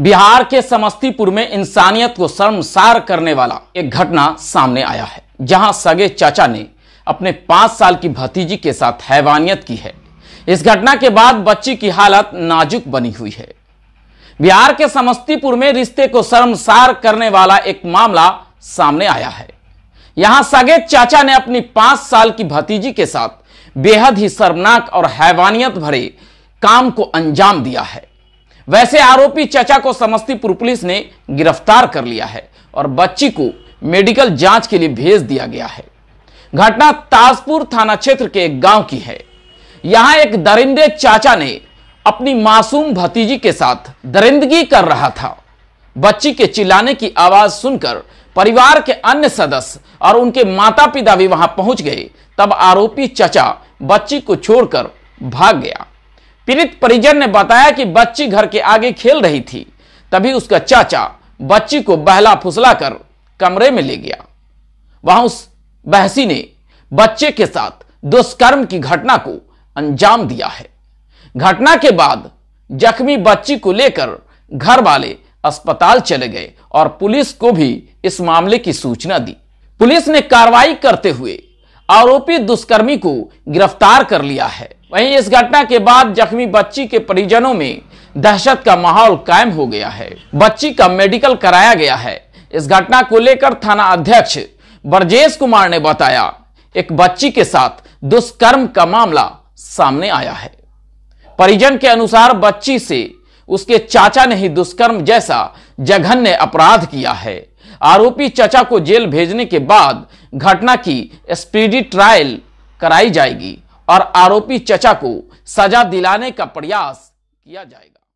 बिहार के समस्तीपुर में इंसानियत को शर्मसार करने वाला एक घटना सामने आया है जहां सगे चाचा ने अपने पांच साल की भतीजी के साथ हैवानियत की है इस घटना के बाद बच्ची की हालत नाजुक बनी हुई है बिहार के समस्तीपुर में रिश्ते को शर्मसार करने वाला एक मामला सामने आया है यहां सगे चाचा ने अपनी पांच साल की भतीजी के साथ बेहद ही शर्मनाक और हैवानियत भरे काम को अंजाम दिया है वैसे आरोपी चचा को समस्तीपुर पुलिस ने गिरफ्तार कर लिया है और बच्ची को मेडिकल जांच के लिए भेज दिया गया है घटना ताजपुर थाना क्षेत्र के एक गांव की है यहां एक दरिंदे चाचा ने अपनी मासूम भतीजी के साथ दरिंदगी कर रहा था बच्ची के चिल्लाने की आवाज सुनकर परिवार के अन्य सदस्य और उनके माता पिता भी वहां पहुंच गए तब आरोपी चचा बच्ची को छोड़कर भाग गया पीड़ित परिजन ने बताया कि बच्ची घर के आगे खेल रही थी तभी उसका चाचा बच्ची को बहला फुसला कर कमरे में ले गया वहां उस बहसी ने बच्चे के साथ दुष्कर्म की घटना को अंजाम दिया है घटना के बाद जख्मी बच्ची को लेकर घर वाले अस्पताल चले गए और पुलिस को भी इस मामले की सूचना दी पुलिस ने कार्रवाई करते हुए आरोपी दुष्कर्मी को गिरफ्तार कर लिया है वहीं इस घटना के बाद जख्मी बच्ची के परिजनों में दहशत का माहौल कायम हो गया है बच्ची का मेडिकल कराया गया है इस घटना को लेकर थाना अध्यक्ष ब्रजेश कुमार ने बताया एक बच्ची के साथ दुष्कर्म का मामला सामने आया है परिजन के अनुसार बच्ची से उसके चाचा ने ही दुष्कर्म जैसा जघन्य अपराध किया है आरोपी चाचा को जेल भेजने के बाद घटना की स्पीडी ट्रायल कराई जाएगी और आरोपी चचा को सजा दिलाने का प्रयास किया जाएगा